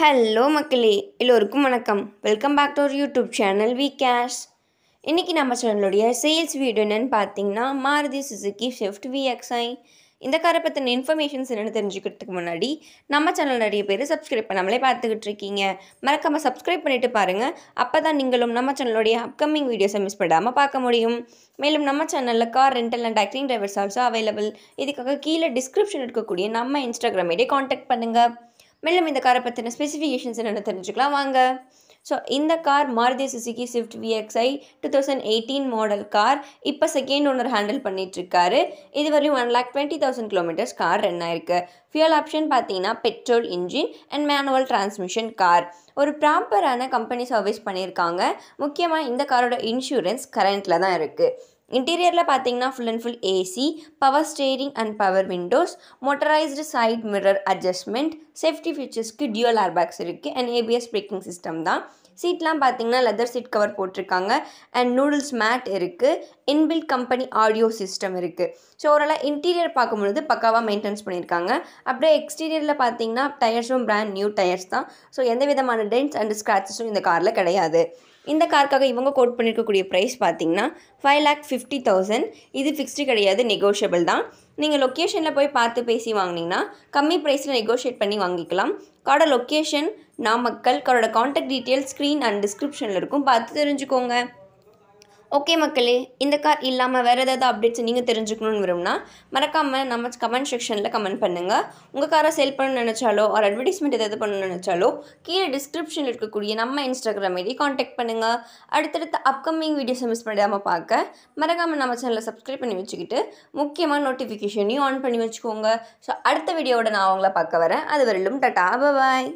hello மக்களே எல்லோருக்கும் வணக்கம் welcome back to our YouTube channel V cash இன்றைக்கி நம்ம சேனலுடைய சேல்ஸ் வீடியோ என்னென்னு பார்த்தீங்கன்னா மாருதி சுசுக்கி ஷிஃப்ட் விஎக்ஸ்ஐ இந்த காரை பற்றின இன்ஃபர்மேஷன்ஸ் என்னென்னு தெரிஞ்சுக்கிறதுக்கு முன்னாடி நம்ம சேனல் நிறைய பேர் சப்ஸ்கிரைப் பண்ணாமலே பார்த்துக்கிட்டு இருக்கீங்க மறக்காமல் சப்ஸ்கிரைப் பண்ணிட்டு பாருங்கள் அப்போ தான் நீங்களும் நம்ம சேனலுடைய அப்கமிங் வீடியோஸை மிஸ் பண்ணாமல் பார்க்க முடியும் மேலும் நம்ம சேனலில் car rental and doctoring drivers also available இதுக்காக கீழே டிஸ்கிரிப்ஷன் இருக்கக்கூடிய நம்ம இன்ஸ்டாகிராம் ஐடியே காண்டாக்ட் பண்ணுங்கள் மேலும் இந்த காரை பற்றின ஸ்பெசிஃபிகேஷன்ஸ் என்னென்ன தெரிஞ்சுக்கலாம் வாங்க ஸோ இந்த car Maruti Suzuki Swift VXI two thousand eighteen model car இப்போ செகண்ட் ஓனர் ஹேண்டில் பண்ணிகிட்ருக்காரு இது வரையும் one lakh twenty thousand kilometres car run ஆயிருக்கு ஃபியூல் ஆப்ஷன் பார்த்தீங்கன்னா petrol engine and manual transmission car ஒரு ப்ராப்பரான கம்பெனி சர்வீஸ் பண்ணியிருக்காங்க முக்கியமாக இந்த காரோட இன்சூரன்ஸ் கரண்ட்டில் தான் இருக்குது இன்டீரியரில் பார்த்தீங்கன்னா full and full AC power steering and power windows motorised side mirror adjustment safety ஃபீச்சர்ஸ்க்கு டியூல் ஏர்பேக்ஸ் இருக்குது அண்ட் ஏபிஎஸ் பிரேக்கிங் சிஸ்டம் தான் சீட்லாம் பார்த்தீங்கன்னா லெதர் சீட் கவர் போட்டிருக்காங்க அண்ட் நூடுல்ஸ் மேட் இருக்குது இன்பில்ட் கம்பெனி ஆடியோ சிஸ்டம் இருக்குது ஸோ ஓரளவு interior பார்க்கும்பொழுது பக்காவாக மெயின்டைன்ஸ் பண்ணியிருக்காங்க அப்படியே எக்ஸ்டீரியரில் பார்த்தீங்கன்னா டயர்ஸும் பிராண்ட் நியூ டயர்ஸ் தான் ஸோ எந்த விதமான டென்ஸ் அண்ட் ஸ்க்ராச்சஸும் இந்த காரில் கிடையாது இந்த காருக்காக இவங்க கோட் பண்ணியிருக்கக்கூடிய ப்ரைஸ் பார்த்தீங்கன்னா ஃபைவ் லேக் ஃபிஃப்டி தௌசண்ட் இது ஃபிக்ஸ்டு கிடையாது நெகோஷியபிள் தான் நீங்கள் லொக்கேஷனில் போய் பார்த்து பேசி வாங்கினீங்கன்னா கம்மி ப்ரைஸில் நெகோஷியேட் பண்ணி வாங்கிக்கலாம் காரோட லொக்கேஷன் நாமக்கல் அவரோட காண்டாக்ட் டீட்டெயில் ஸ்க்ரீன் அண்ட் டிஸ்கிரிப்ஷனில் இருக்கும் பார்த்து தெரிஞ்சுக்கோங்க ஓகே மக்களே இந்த கார் இல்லாமல் வேறு ஏதாவது அப்டேட்ஸ் நீங்கள் தெரிஞ்சுக்கணும்னு விரும்புனா மறக்காமல் நம்ம கமெண்ட் செக்ஷனில் கமெண்ட் பண்ணுங்கள் உங்கள் காரை சேல் பண்ணணும்னு நினச்சாலோ ஒரு அட்வர்டைஸ்மெண்ட் ஏதாவது பண்ணணும்னு நினச்சாலோ கீழே டிஸ்கிரிப்ஷனில் இருக்கக்கூடிய நம்ம இன்ஸ்டாகிராம் ஐடி காண்டாக்ட் பண்ணுங்கள் அடுத்தடுத்த அப்கமிங் வீடியோஸை மிஸ் பண்ணிடாமல் பார்க்க மறக்காமல் நம்ம சேனலை சப்ஸ்கிரைப் பண்ணி வச்சுக்கிட்டு முக்கியமான நோட்டிஃபிகேஷனையும் ஆன் பண்ணி வச்சுக்கோங்க ஸோ அடுத்த வீடியோவோட நான் அவங்கள பார்க்க வரேன் அது வரையிலும் டட்டா பாய்